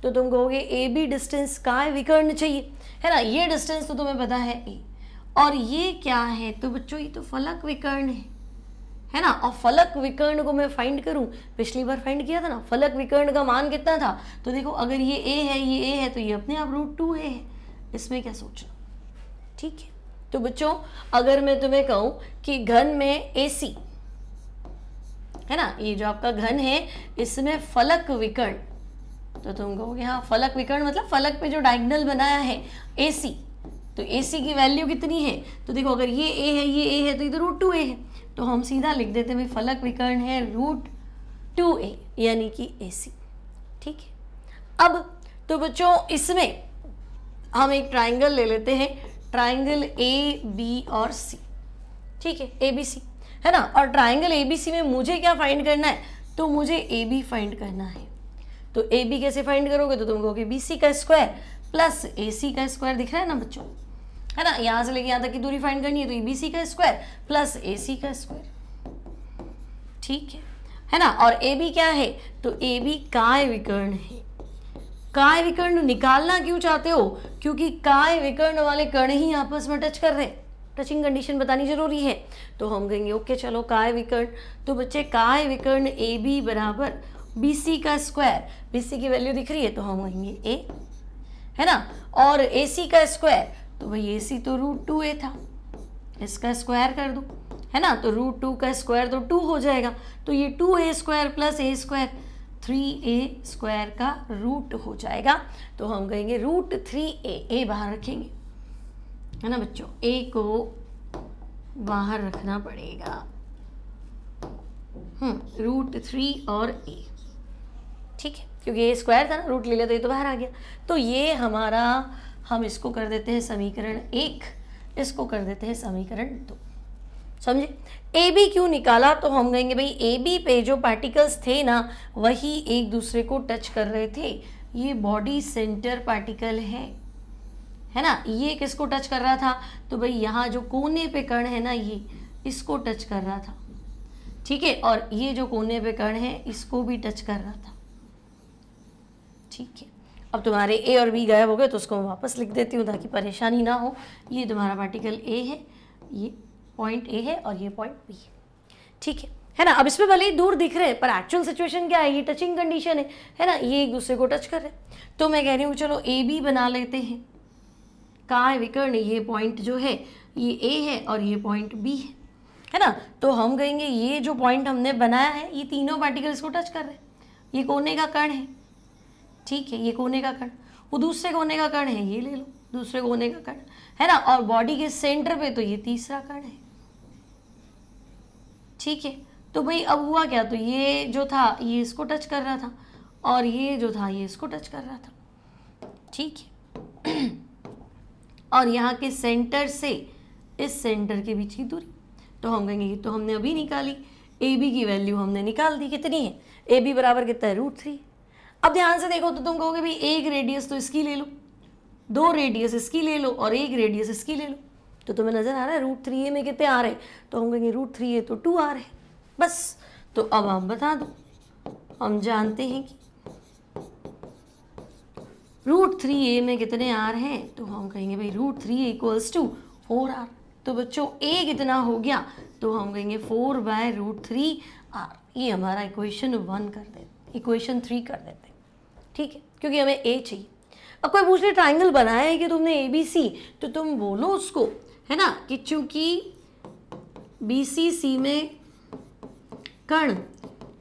तो तुम कहोगे ए बी डिस्टेंस का विकर्ण चाहिए है ना ये डिस्टेंस तो तुम्हें पता है ए और ये क्या है तो बच्चों ये तो फलक विकर्ण है है ना और फलक विकर्ण को मैं फाइंड करूं पिछली बार फाइंड किया था ना फलक विकर्ण का मान कितना था तो देखो अगर ये ए है ये ए है तो ये अपने आप रूट टू ए है इसमें क्या सोचना ठीक है तो बच्चों अगर मैं तुम्हें कहूं कि घन में ए सी है ना ये जो आपका घन है इसमें फलक विकर्ण तो तुम कहोगे हाँ फलक विकर्ण मतलब फलक पे जो डायगनल बनाया है ए सी तो ए सी की वैल्यू कितनी है तो देखो अगर ये ए है ये ए है तो ये तो रूट टू ए है तो हम सीधा लिख देते हैं फलक विकर्ण है रूट टू ए यानी कि ए सी ठीक है अब तो बच्चों इसमें हम एक ट्राइंगल ले लेते हैं ट्राइंगल ए बी और सी ठीक है ए बी सी है ना और ट्राइंगल ए बी सी में मुझे क्या फाइंड करना है तो मुझे ए बी फाइंड करना है तो ए बी कैसे फाइंड करोगे तो तुम कहोगे बी सी का स्क्वायर प्लस ए सी का स्क्वायर दिख रहा है ना बच्चों है ना यहां से लेके यहां तक की दूरी फाइंड करनी है तो ई e का स्क्वायर प्लस ए का स्क्वायर ठीक है है ना और ए बी क्या है तो ए बी काय विकर्ण है काय विकर्ण निकालना क्यों चाहते हो क्योंकि काय विकर्ण वाले कर्ण ही आपस में टच कर रहे हैं टचिंग कंडीशन बतानी जरूरी है तो हम कहेंगे ओके चलो काय विकर्ण तो बच्चे काय विकर्ण ए बी बराबर बी सी का स्क्वायर बी सी की वैल्यू दिख रही है तो हम कहेंगे ए है ना और ए सी का स्क्वायर तो भाई ए सी तो रूट टू ए था इसका स्क्वायर कर दो है ना तो रूट टू का स्क्वायर तो टू हो जाएगा तो ये two A square plus A square three A square का रूट हो जाएगा तो हम कहेंगे रूट थ्री ए ए बाहर रखेंगे है ना बच्चों ए को बाहर रखना पड़ेगा रूट हम्म, थ्री और ए ठीक है क्योंकि ए स्क्वायर था ना रूट ले लिया तो ये तो बाहर आ गया तो ये हमारा हम इसको कर देते हैं समीकरण एक इसको कर देते हैं समीकरण दो समझे ए बी क्यों निकाला तो हम कहेंगे भाई ए बी पे जो पार्टिकल्स थे ना वही एक दूसरे को टच कर रहे थे ये बॉडी सेंटर पार्टिकल है है ना ये किसको टच कर रहा था तो भाई यहाँ जो कोने पे कण है ना ये इसको टच कर रहा था ठीक है और ये जो कोने पे कण है इसको भी टच कर रहा था ठीक है अब तुम्हारे ए और बी गायब हो गए तो उसको मैं वापस लिख देती हूँ ताकि परेशानी ना हो ये तुम्हारा पार्टिकल ए है ये पॉइंट ए है और ये पॉइंट बी है ठीक है है ना अब इसमें भले ही दूर दिख रहे हैं पर एक्चुअल सिचुएशन क्या है ये टचिंग कंडीशन है है ना ये एक दूसरे को टच कर रहे हैं तो मैं कह रही हूँ चलो ए बी बना लेते हैं कहाँ है विकर्ण ये पॉइंट जो है ये ए है और ये पॉइंट बी है है ना तो हम कहेंगे ये जो पॉइंट हमने बनाया है ये तीनों पार्टिकल्स को टच कर रहे हैं ये कोने का कण है ठीक है ये कोने का कण वो दूसरे कोने का कण है ये ले लो दूसरे कोने का कण है ना और बॉडी के सेंटर पे तो ये तीसरा कण है ठीक है तो भाई अब हुआ क्या तो ये जो था ये इसको टच कर रहा था और ये जो था ये इसको टच कर रहा था ठीक है और यहाँ के सेंटर से इस सेंटर के बीच की दूरी तो हम कहेंगे तो हमने अभी निकाली ए बी की वैल्यू हमने निकाल दी कितनी है ए बी बराबर कितना है रूट थ्री अब ध्यान से देखो तो तुम कहोगे भाई एक रेडियस तो इसकी ले लो दो रेडियस इसकी ले लो और एक रेडियस इसकी ले लो तो तुम्हें नज़र आ रहा है रूट थ्री ए में कितने आ रहे तो हम कहेंगे रूट थ्री ए तो टू आ रहे बस तो अब हम बता दो हम जानते हैं कि रूट थ्री ए में कितने आर हैं तो हम कहेंगे भाई root three equals to four R तो बच्चों ए कितना हो गया तो हम कहेंगे four by root three R ये हमारा इक्वेशन वन कर देते इक्वेशन थ्री कर देते ठीक है क्योंकि हमें ए चाहिए अब कोई पूछ ले ट्राइंगल बनाया है कि तुमने ए बी सी तो तुम बोलो उसको है ना कि चूंकि बी सी सी में कर्ण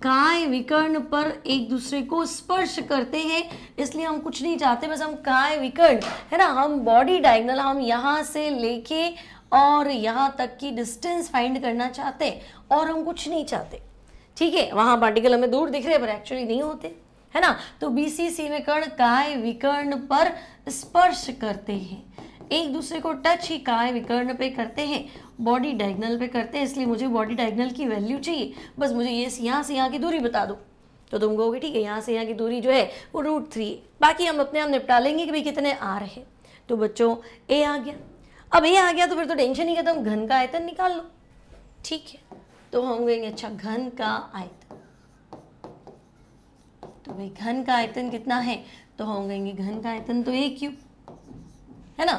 काय विकर्ण पर एक दूसरे को स्पर्श करते हैं इसलिए हम कुछ नहीं चाहते बस हम काय विकर्ण है ना हम बॉडी डायगनल हम यहाँ से लेके और यहाँ तक की डिस्टेंस फाइंड करना चाहते हैं और हम कुछ नहीं चाहते ठीक है वहाँ पार्टिकल हमें दूर दिख रहे हैं पर एक्चुअली नहीं होते है ना तो बीसीसी में कण काय विकर्ण पर स्पर्श करते हैं एक दूसरे को टच ही काय विकर्ण पे करते हैं बॉडी डायगनल पे करते हैं इसलिए मुझे बॉडी डायगनल की वैल्यू चाहिए बस मुझे ये यहाँ से यहाँ की दूरी बता दो तो तुम कहोगे ठीक है यहाँ से यहाँ की दूरी जो है वो रूट थ्री बाकी हम अपने आप निपटा लेंगे कि भाई कितने आ रहे हैं तो बच्चों ए आ गया अब ए आ गया तो फिर तो टेंशन ही खत्म घन का आयतन निकाल लो ठीक है तो हम कहेंगे अच्छा घन का आयतन तो भाई घन का आयतन कितना है तो हम कहेंगे घन का आयतन तो एक क्यूब है ना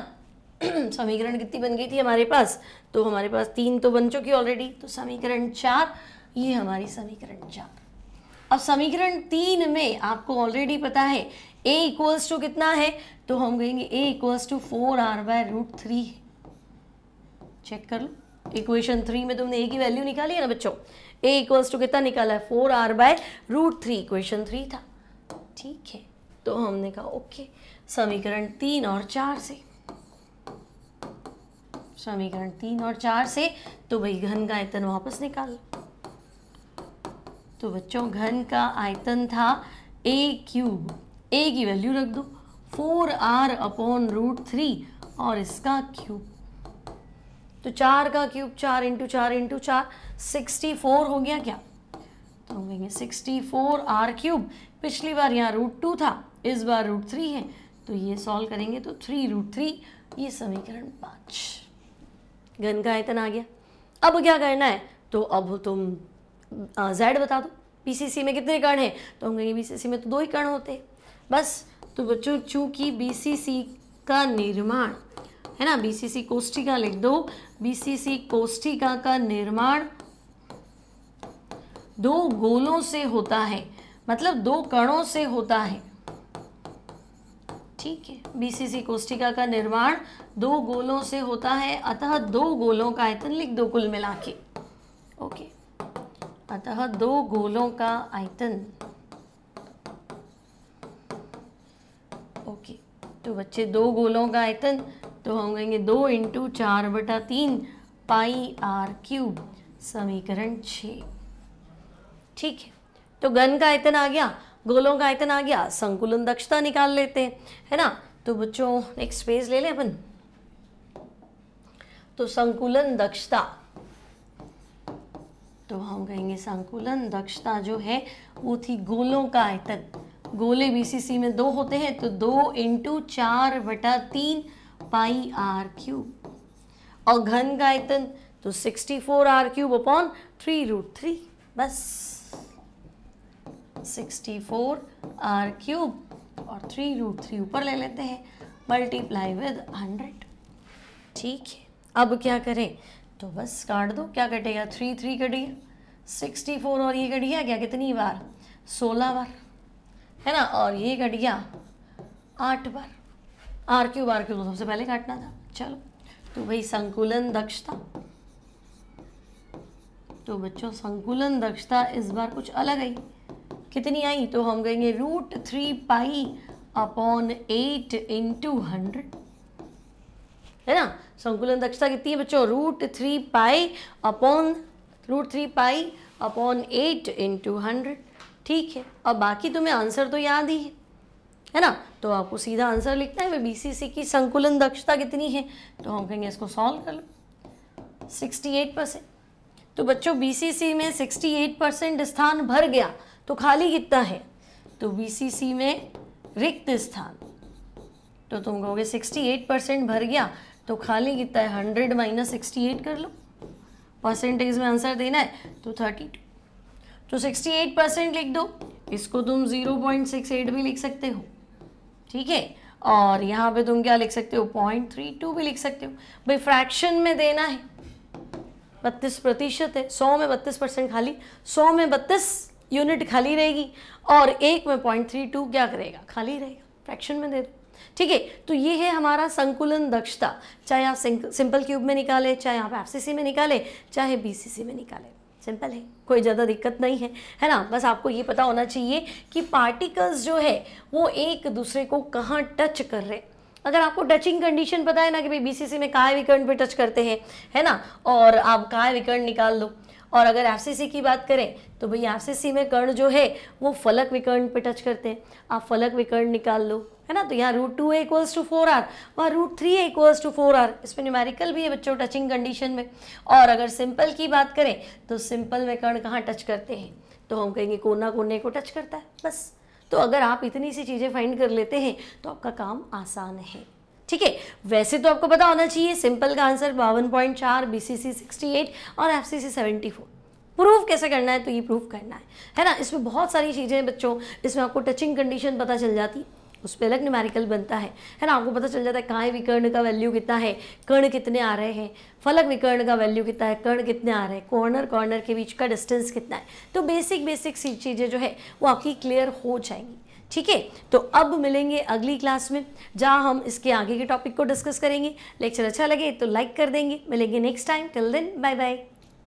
समीकरण कितनी बन गई थी हमारे पास तो हमारे पास तीन तो बन चुकी ऑलरेडी तो समीकरण चार ये हमारी समीकरण चार अब समीकरण तीन में आपको ऑलरेडी पता है ए इक्वल्स टू कितना है तो हम कहेंगे A equals to four are by root three check कर लो इक्वेशन थ्री में तुमने ए की वैल्यू निकाली है ना बच्चों ए इक्वल्स टू कितना निकाला है four are by root three equation three था ठीक है तो हमने कहा ओके समीकरण तीन और चार से समीकरण तीन और चार से तो भाई घन का आयतन वापस निकाल तो बच्चों घन का आयतन था ए क्यूब ए की वैल्यू रख दो four are upon root three और इसका क्यूब तो चार का क्यूब चार इंटू चार इंटू चार सिक्सटी फोर हो गया क्या तो हम कहेंगे सिक्सटी फोर आर क्यूब पिछली बार यहाँ रूट टू था इस बार रूट थ्री है तो ये सॉल्व करेंगे तो थ्री रूट थ्री ये समीकरण पाँच घन का आयतन आ गया अब क्या करना है तो अब तुम जेड बता दो बीसीसी में कितने कण हैं तो हम कहेंगे बीसीसी में तो दो ही कण होते हैं बस तो बच्चों चूँकि बी का निर्माण है ना बीसीसी कोष्टिका लिख दो बीसीसी कोष्टिका का निर्माण दो गोलों से होता है मतलब दो कणों से होता है ठीक है बीसीसी कोष्टिका का निर्माण दो गोलों से होता है अतः दो गोलों का आयतन लिख दो कुल मिला के ओके अतः दो गोलों का आयतन ओके तो बच्चे दो गोलों का आयतन तो हम कहेंगे दो इंटू चार बटा तीन पाई आर क्यूब समीकरण छ ठीक है तो गन का आयतन आ गया गोलों का आयतन आ गया संकुलन दक्षता निकाल लेते हैं है ना तो बच्चों नेक्स्ट पेज ले लें अपन तो संकुलन दक्षता तो हम कहेंगे संकुलन दक्षता जो है वो थी गोलों का आयतन गोले बीसीसी में दो होते हैं तो दो इंटू चार बटा तीन पाई आर क्यूब और घन का आयतन तो 64 four are cube upon three root three बस 64 फोर आर क्यूब और थ्री रूट थ्री ऊपर ले लेते हैं मल्टीप्लाई विद हंड्रेड ठीक है अब क्या करें तो बस काट दो क्या कटेगा थ्री थ्री कटेगा सिक्सटी फोर और ये कट गया क्या कितनी बार सोलह बार है ना और ये कट गया आठ बार आर क्यूब आर क्यूब तो सबसे पहले काटना था चलो तो भाई संकुलन दक्षता तो बच्चों संकुलन दक्षता इस बार कुछ अलग आई कितनी आई तो हम गएंगे root three pi upon eight into hundred है ना संकुलन दक्षता कितनी है बच्चों root three pi upon root three pi upon eight into hundred ठीक है अब बाकी तुम्हें आंसर तो याद ही है है ना तो आपको सीधा आंसर लिखना है वह बीसीसी की संकुलन दक्षता कितनी है तो हम कहेंगे इसको सॉल्व कर लो सिक्सटी एट परसेंट तो बच्चों बीसीसी में सिक्सटी एट परसेंट स्थान भर गया तो खाली कितना है तो बीसीसी में रिक्त स्थान तो तुम कहोगे सिक्सटी एट परसेंट भर गया तो खाली कितना है हंड्रेड माइनस सिक्सटी एट कर लो परसेंटेज में आंसर देना है तो थर्टी टू तो सिक्सटी एट परसेंट लिख दो इसको तुम ज़ीरो पॉइंट सिक्स एट भी लिख सकते हो ठीक है और यहाँ पे तुम क्या लिख सकते हो पॉइंट थ्री टू भी लिख सकते हो भाई फ्रैक्शन में देना है बत्तीस प्रतिशत है सौ में बत्तीस परसेंट खाली सौ में बत्तीस यूनिट खाली रहेगी और एक में पॉइंट थ्री टू क्या करेगा खाली रहेगा फ्रैक्शन में दे दो ठीक है तो ये है हमारा संकुलन दक्षता चाहे आप सिंपल क्यूब में निकाले चाहे आप एफ में निकाले चाहे बी में निकाले सिंपल है कोई ज़्यादा दिक्कत नहीं है है ना बस आपको ये पता होना चाहिए कि पार्टिकल्स जो है वो एक दूसरे को कहाँ टच कर रहे हैं अगर आपको टचिंग कंडीशन पता है ना कि भाई बी में काय विकर्ण पे टच करते हैं है ना और आप काय विकर्ण निकाल लो और अगर एफ की बात करें तो भाई एफ में कर्ण जो है वो फलक विकर्ण पे टच करते हैं आप फलक विकर्ण निकाल लो है ना तो यहाँ root two A equals to four R वहाँ root three equals to four R इसमें न्यूमेरिकल भी है बच्चों टचिंग कंडीशन में और अगर सिंपल की बात करें तो सिंपल में कर्ण कहाँ टच करते हैं तो हम कहेंगे कोना कोने को टच करता है बस तो अगर आप इतनी सी चीज़ें फाइंड कर लेते हैं तो आपका काम आसान है ठीक है वैसे तो आपको पता होना चाहिए सिंपल का आंसर बावन पॉइंट चार B C C sixty eight और F C C seventy four proof कैसे करना है तो ये प्रूफ करना है है ना इसमें बहुत सारी चीज़ें हैं बच्चों इसमें आपको टचिंग कंडीशन पता चल जाती है उस पर अलग न्यूमेरिकल बनता है है ना आपको पता चल जाता है काय विकर्ण का वैल्यू कितना है कर्ण कितने आ रहे हैं फलक विकर्ण का वैल्यू कितना है कर्ण कितने आ रहे हैं कॉर्नर कॉर्नर के बीच का डिस्टेंस कितना है तो बेसिक बेसिक सी चीज़ें जो है वो आपकी क्लियर हो जाएंगी ठीक है तो अब मिलेंगे अगली क्लास में जहाँ हम इसके आगे के टॉपिक को डिस्कस करेंगे लेक्चर अच्छा लगे तो लाइक कर देंगे मिलेंगे next time till then bye bye